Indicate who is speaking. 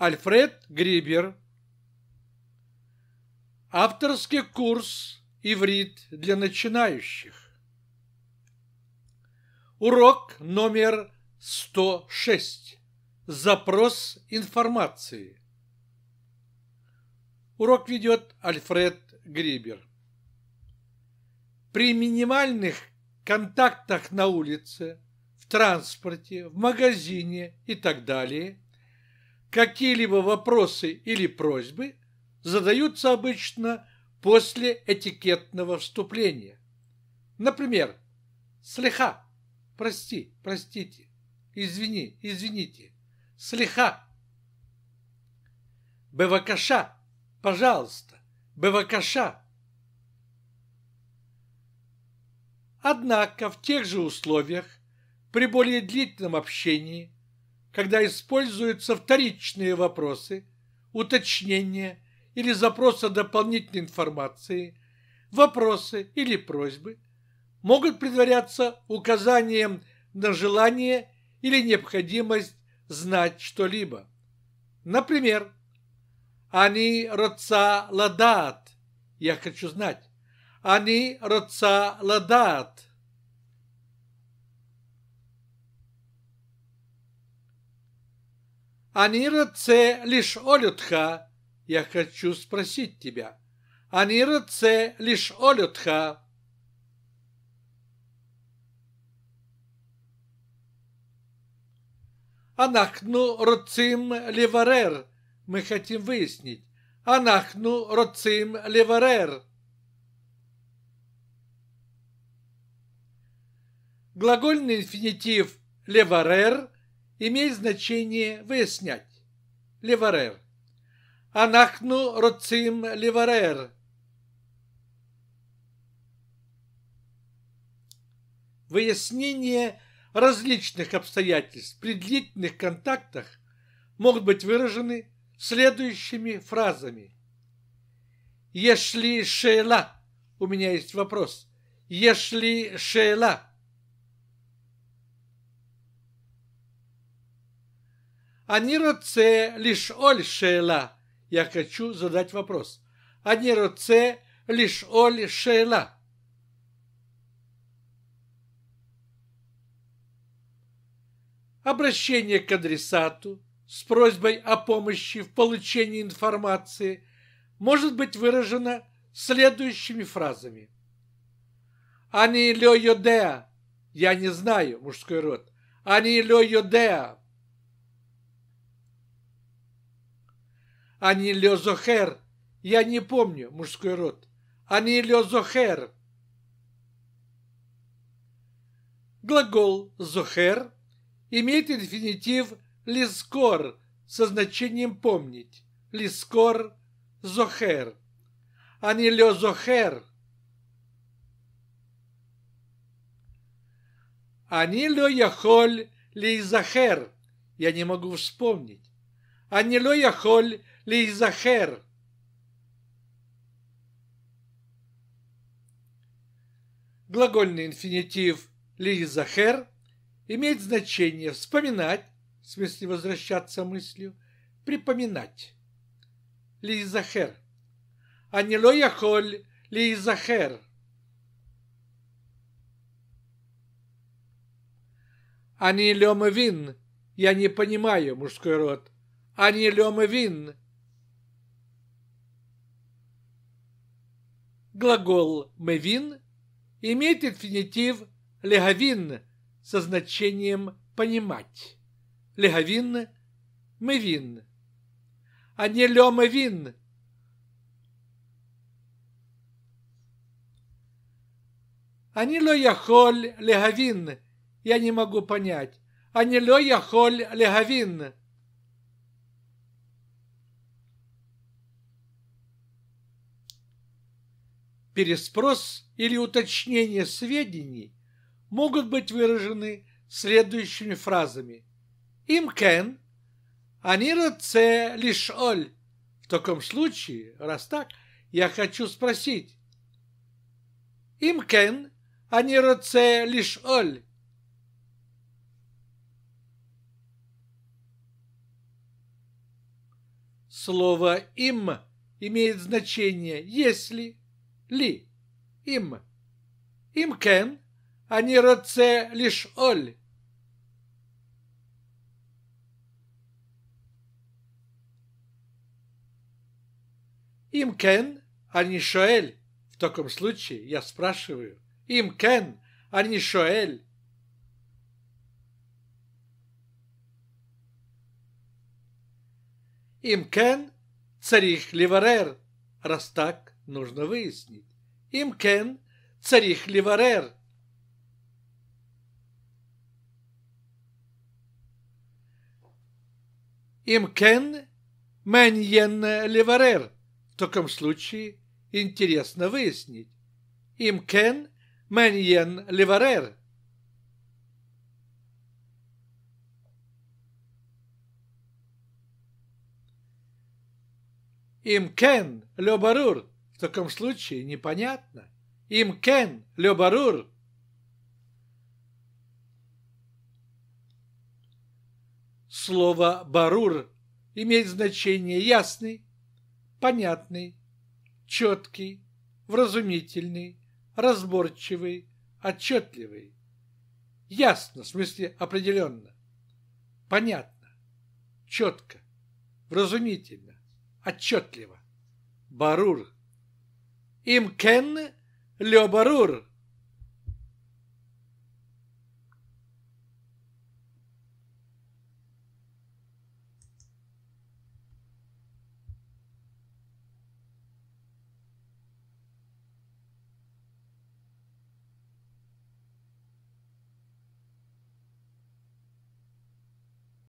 Speaker 1: Альфред Грибер. Авторский курс «Иврит для начинающих». Урок номер 106. Запрос информации. Урок ведет Альфред Грибер. При минимальных контактах на улице, в транспорте, в магазине и так далее – Какие-либо вопросы или просьбы задаются обычно после этикетного вступления. Например, «Слеха, прости, простите, извини, извините, слеха». «Бевакаша, пожалуйста, бевакаша». Однако в тех же условиях при более длительном общении – когда используются вторичные вопросы, уточнения или запросы дополнительной информации, вопросы или просьбы, могут предваряться указанием на желание или необходимость знать что-либо. Например, «Они родца ладат» – «Я хочу знать». «Они родца ладат» Анира це лиш олютха. Я хочу спросить тебя. Анира це лиш олютха. Анахну роцим леварер. Мы хотим выяснить. Анахну роцим леварер. Глагольный инфинитив леварер – имеет значение выяснять. Леварер. Анахну роцим леварер. Выяснение различных обстоятельств при длительных контактах могут быть выражены следующими фразами. Если шейла, у меня есть вопрос, если шейла, Ані це ліж оль шейла. Я хочу задать вопрос. Ані це ліж оль шейла. Обращение к адресату с просьбой о помощи в получении информации может быть выражено следующими фразами. Ани лё йодеа. Я не знаю, мужской род. Ани лё йодеа. Анилио Зохер. Я не помню мужской род. Анилио Зохер. Глагол «зохер» имеет инфинитив «лискор» со значением «помнить». «Лискор» – «зохер». «Анилио зохер» Они лё яхоль лейзахер. Я не могу вспомнить. Они лё яхоль להיזכר. Глагольный инфинитив «лизахер» имеет значение «вспоминать», в смысле возвращаться мыслью, «припоминать». «Лизахер». А не «ло яхоль» «лизахер». Они «А лёмы вин, я не понимаю мужской род. Они «А лёмы вин, Глагол «мевин» имеет инфинитив легавин со значением «понимать». Легавин — «мевин», а не «ле-мевин». Они а ло яхоль легавин, я не могу понять. Они а ло яхоль легавин. переспрос или уточнение сведений могут быть выражены следующими фразами. Им кен, це лишь оль. В таком случае, раз так, я хочу спросить. Им кен, це лишь оль. Слово «им» имеет значение «если», ли, им. Им кен, а не אני лишь Оль? Им кен, а не шоэль. В таком случае я спрашиваю. Им кен, а не шоэль. Им кен, царих ливарер. Раз так, нужно выяснить. Имкен царих ливарер. Имкен маньен ливарер. В таком случае интересно выяснить. Имкен маньен ливарер. Имкен лёбарур. В таком случае непонятно. Им кен, лёбарур. Слово «барур» имеет значение ясный, понятный, четкий, вразумительный, разборчивый, отчетливый. Ясно, в смысле определенно, понятно, четко, вразумительно, отчетливо. Барур – אם כן, לא ברור